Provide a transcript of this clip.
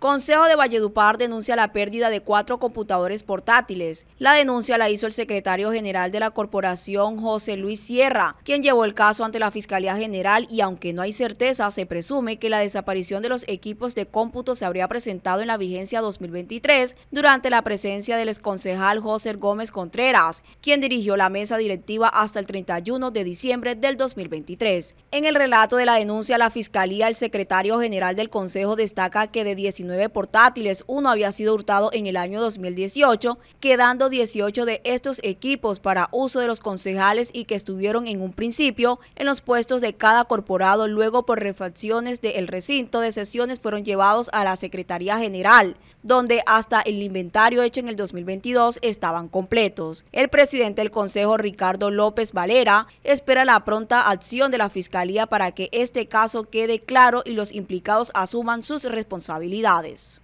Consejo de Valledupar denuncia la pérdida de cuatro computadores portátiles. La denuncia la hizo el secretario general de la corporación, José Luis Sierra, quien llevó el caso ante la Fiscalía General y aunque no hay certeza, se presume que la desaparición de los equipos de cómputo se habría presentado en la vigencia 2023 durante la presencia del exconcejal José Gómez Contreras, quien dirigió la mesa directiva hasta el 31 de diciembre del 2023. En el relato de la denuncia, la Fiscalía, el secretario general del Consejo destaca que de 19 portátiles, uno había sido hurtado en el año 2018, quedando 18 de estos equipos para uso de los concejales y que estuvieron en un principio en los puestos de cada corporado, luego por refacciones del recinto de sesiones fueron llevados a la Secretaría General, donde hasta el inventario hecho en el 2022 estaban completos. El presidente del Consejo, Ricardo López Valera, espera la pronta acción de la Fiscalía para que este caso quede claro y los implicados asuman sus responsabilidades. bodies.